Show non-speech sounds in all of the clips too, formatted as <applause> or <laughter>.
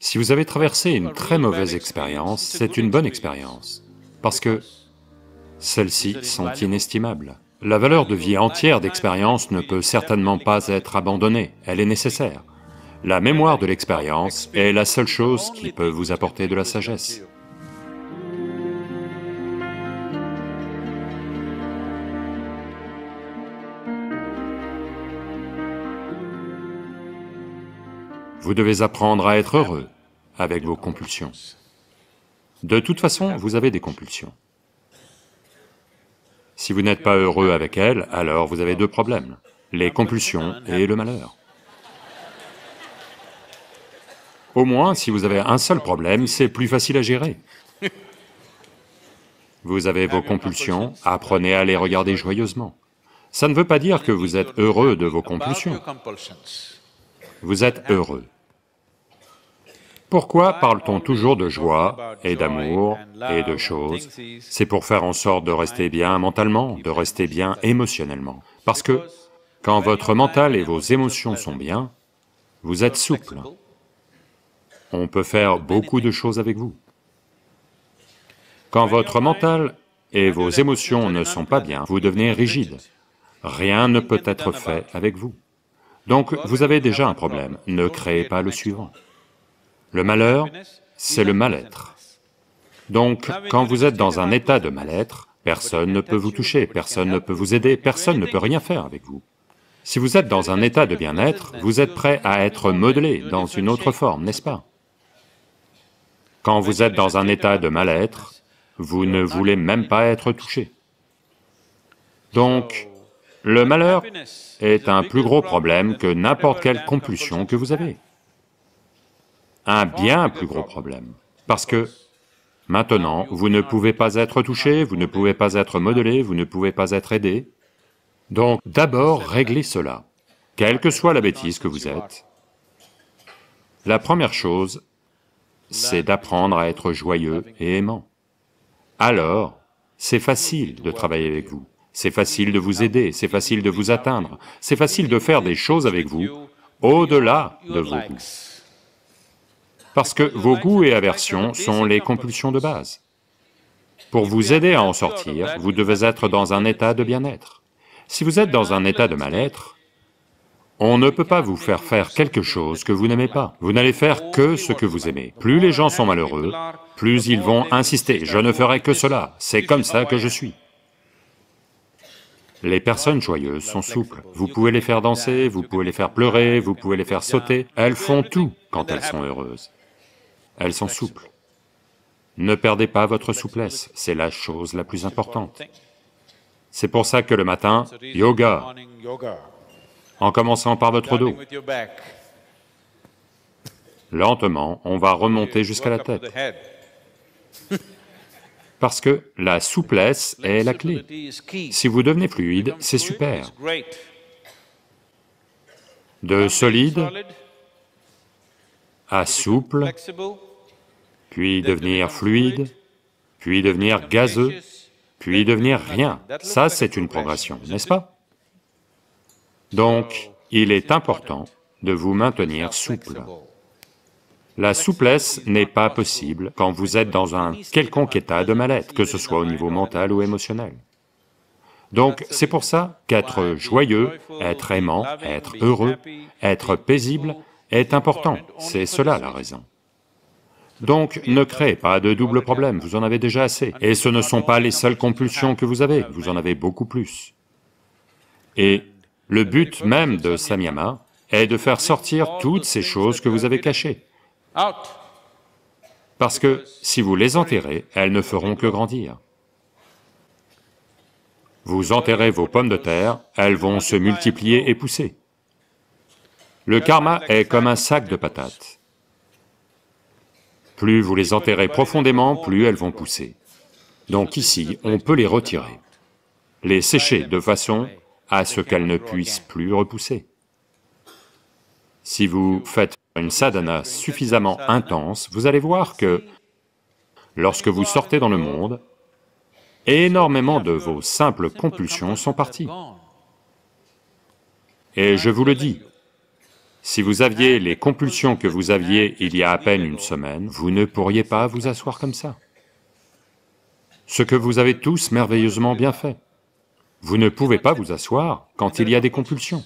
Si vous avez traversé une très mauvaise expérience, c'est une bonne expérience, parce que celles-ci sont inestimables. La valeur de vie entière d'expérience ne peut certainement pas être abandonnée, elle est nécessaire. La mémoire de l'expérience est la seule chose qui peut vous apporter de la sagesse. Vous devez apprendre à être heureux avec vos compulsions. De toute façon, vous avez des compulsions. Si vous n'êtes pas heureux avec elles, alors vous avez deux problèmes, les compulsions et le malheur. Au moins, si vous avez un seul problème, c'est plus facile à gérer. Vous avez vos compulsions, apprenez à les regarder joyeusement. Ça ne veut pas dire que vous êtes heureux de vos compulsions. Vous êtes heureux. Pourquoi parle-t-on toujours de joie et d'amour et de choses C'est pour faire en sorte de rester bien mentalement, de rester bien émotionnellement. Parce que quand votre mental et vos émotions sont bien, vous êtes souple. On peut faire beaucoup de choses avec vous. Quand votre mental et vos émotions ne sont pas bien, vous devenez rigide. Rien ne peut être fait avec vous. Donc vous avez déjà un problème, ne créez pas le suivant. Le malheur, c'est le mal-être. Donc, quand vous êtes dans un état de mal-être, personne ne peut vous toucher, personne ne peut vous aider, personne ne peut rien faire avec vous. Si vous êtes dans un état de bien-être, vous êtes prêt à être modelé dans une autre forme, n'est-ce pas Quand vous êtes dans un état de mal-être, vous ne voulez même pas être touché. Donc, le malheur est un plus gros problème que n'importe quelle compulsion que vous avez un bien plus gros problème, parce que maintenant, vous ne pouvez pas être touché, vous ne pouvez pas être modelé, vous ne pouvez pas être aidé. Donc d'abord, réglez cela, quelle que soit la bêtise que vous êtes. La première chose, c'est d'apprendre à être joyeux et aimant. Alors, c'est facile de travailler avec vous, c'est facile de vous aider, c'est facile de vous atteindre, c'est facile de faire des choses avec vous, au-delà de vous parce que vos goûts et aversions sont les compulsions de base. Pour vous aider à en sortir, vous devez être dans un état de bien-être. Si vous êtes dans un état de mal-être, on ne peut pas vous faire faire quelque chose que vous n'aimez pas. Vous n'allez faire que ce que vous aimez. Plus les gens sont malheureux, plus ils vont insister, « je ne ferai que cela, c'est comme ça que je suis ». Les personnes joyeuses sont souples. Vous pouvez les faire danser, vous pouvez les faire pleurer, vous pouvez les faire sauter, elles font tout quand elles sont heureuses elles sont souples. Ne perdez pas votre souplesse, c'est la chose la plus importante. C'est pour ça que le matin, yoga, en commençant par votre dos, lentement, on va remonter jusqu'à la tête. <laughs> Parce que la souplesse est la clé. Si vous devenez fluide, c'est super. De solide à souple, puis devenir fluide, puis devenir gazeux, puis devenir rien. Ça, c'est une progression, n'est-ce pas Donc, il est important de vous maintenir souple. La souplesse n'est pas possible quand vous êtes dans un quelconque état de mal-être, que ce soit au niveau mental ou émotionnel. Donc c'est pour ça qu'être joyeux, être aimant, être heureux, être paisible est important, c'est cela la raison. Donc ne créez pas de double problème, vous en avez déjà assez. Et ce ne sont pas les seules compulsions que vous avez, vous en avez beaucoup plus. Et le but même de Samyama est de faire sortir toutes ces choses que vous avez cachées. Parce que si vous les enterrez, elles ne feront que grandir. Vous enterrez vos pommes de terre, elles vont se multiplier et pousser. Le karma est comme un sac de patates. Plus vous les enterrez profondément, plus elles vont pousser. Donc ici, on peut les retirer, les sécher de façon à ce qu'elles ne puissent plus repousser. Si vous faites une sadhana suffisamment intense, vous allez voir que lorsque vous sortez dans le monde, énormément de vos simples compulsions sont parties. Et je vous le dis, si vous aviez les compulsions que vous aviez il y a à peine une semaine, vous ne pourriez pas vous asseoir comme ça. Ce que vous avez tous merveilleusement bien fait. Vous ne pouvez pas vous asseoir quand il y a des compulsions.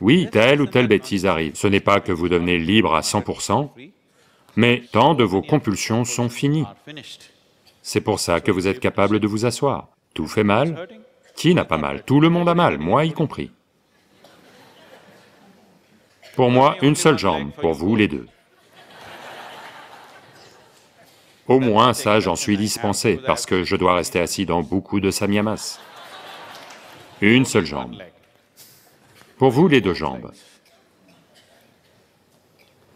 Oui, telle ou telle bêtise arrive. Ce n'est pas que vous devenez libre à 100%, mais tant de vos compulsions sont finies. C'est pour ça que vous êtes capable de vous asseoir. Tout fait mal Qui n'a pas mal Tout le monde a mal, moi y compris. Pour moi, une seule jambe, pour vous, les deux. Au moins, ça, j'en suis dispensé, parce que je dois rester assis dans beaucoup de samyamas. Une seule jambe. Pour vous, les deux jambes.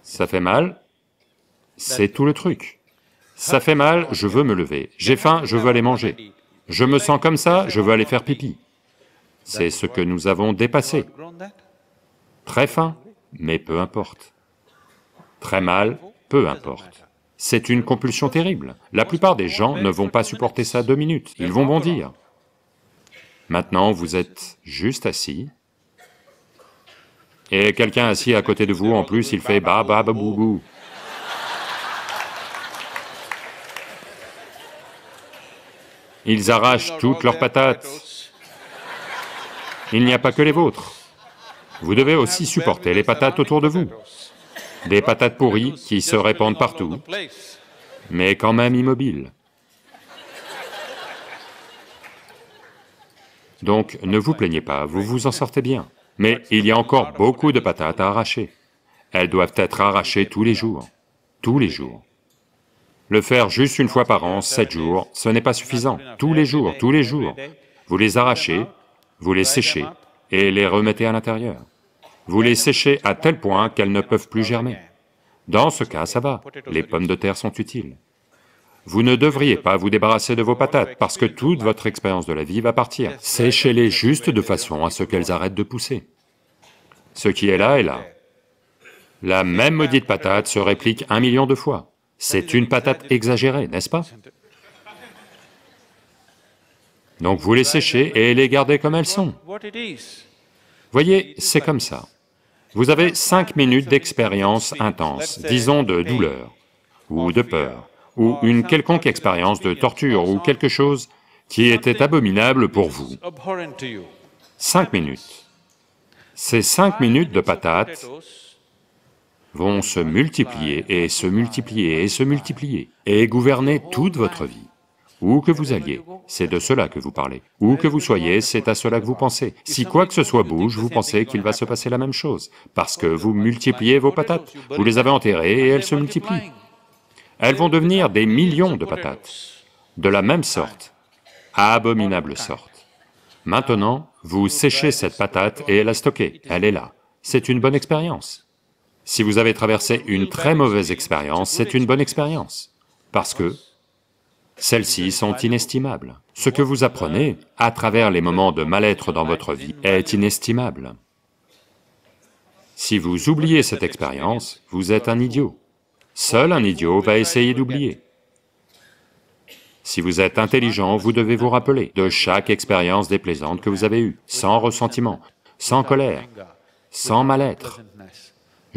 Ça fait mal C'est tout le truc. Ça fait mal, je veux me lever. J'ai faim, je veux aller manger. Je me sens comme ça, je veux aller faire pipi. C'est ce que nous avons dépassé. Très fin mais peu importe. Très mal, peu importe. C'est une compulsion terrible. La plupart des gens ne vont pas supporter ça deux minutes, ils vont bondir. Maintenant, vous êtes juste assis, et quelqu'un assis à côté de vous, en plus, il fait ba Ils arrachent toutes leurs patates. Il n'y a pas que les vôtres. Vous devez aussi ah, supporter les patates autour de vous, des patates pourries qui se répandent partout, mais quand même immobiles. Donc ne vous plaignez pas, vous vous en sortez bien. Mais il y a encore beaucoup de patates à arracher. Elles doivent être arrachées tous les jours, tous les jours. Le faire juste une fois par an, sept jours, ce n'est pas suffisant. Tous les jours, tous les jours, vous les arrachez, vous les séchez et les remettez à l'intérieur. Vous les séchez à tel point qu'elles ne peuvent plus germer. Dans ce cas, ça va, les pommes de terre sont utiles. Vous ne devriez pas vous débarrasser de vos patates, parce que toute votre expérience de la vie va partir. Séchez-les juste de façon à ce qu'elles arrêtent de pousser. Ce qui est là est là. La même maudite patate se réplique un million de fois. C'est une patate exagérée, n'est-ce pas Donc vous les séchez et les gardez comme elles sont. Voyez, c'est comme ça. Vous avez cinq minutes d'expérience intense, disons de douleur, ou de peur, ou une quelconque expérience de torture, ou quelque chose qui était abominable pour vous. Cinq minutes. Ces cinq minutes de patates vont se multiplier et se multiplier et se multiplier et gouverner toute votre vie. Où que vous alliez, c'est de cela que vous parlez. Où que vous soyez, c'est à cela que vous pensez. Si quoi que ce soit bouge, vous pensez qu'il va se passer la même chose, parce que vous multipliez vos patates, vous les avez enterrées et elles se multiplient. Elles vont devenir des millions de patates, de la même sorte, abominable sorte. Maintenant, vous séchez cette patate et la stockez, elle est là. C'est une bonne expérience. Si vous avez traversé une très mauvaise expérience, c'est une bonne expérience, parce que celles-ci sont inestimables. Ce que vous apprenez à travers les moments de mal-être dans votre vie est inestimable. Si vous oubliez cette expérience, vous êtes un idiot. Seul un idiot va essayer d'oublier. Si vous êtes intelligent, vous devez vous rappeler de chaque expérience déplaisante que vous avez eue, sans ressentiment, sans colère, sans mal-être.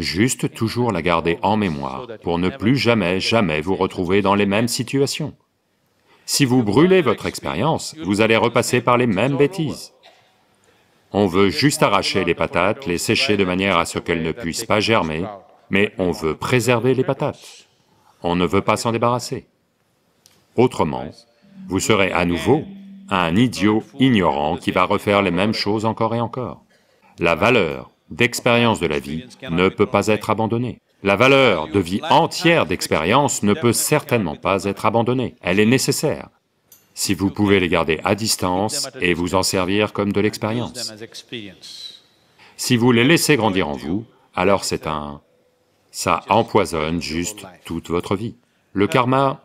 Juste toujours la garder en mémoire pour ne plus jamais, jamais vous retrouver dans les mêmes situations. Si vous brûlez votre expérience, vous allez repasser par les mêmes bêtises. On veut juste arracher les patates, les sécher de manière à ce qu'elles ne puissent pas germer, mais on veut préserver les patates. On ne veut pas s'en débarrasser. Autrement, vous serez à nouveau un idiot ignorant qui va refaire les mêmes choses encore et encore. La valeur d'expérience de la vie ne peut pas être abandonnée. La valeur de vie entière d'expérience ne peut certainement pas être abandonnée, elle est nécessaire si vous pouvez les garder à distance et vous en servir comme de l'expérience. Si vous les laissez grandir en vous, alors c'est un... ça empoisonne juste toute votre vie. Le karma...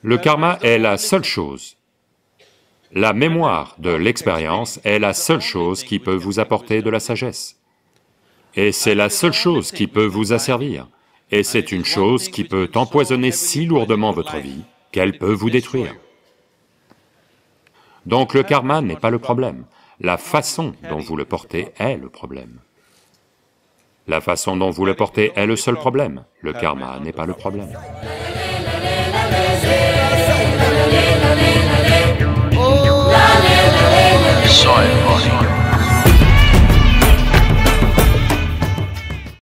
Le karma est la seule chose la mémoire de l'expérience est la seule chose qui peut vous apporter de la sagesse. Et c'est la seule chose qui peut vous asservir. Et c'est une chose qui peut empoisonner si lourdement votre vie qu'elle peut vous détruire. Donc le karma n'est pas le problème, la façon dont vous le portez est le problème. La façon dont vous le portez est le seul problème, le karma n'est pas le problème.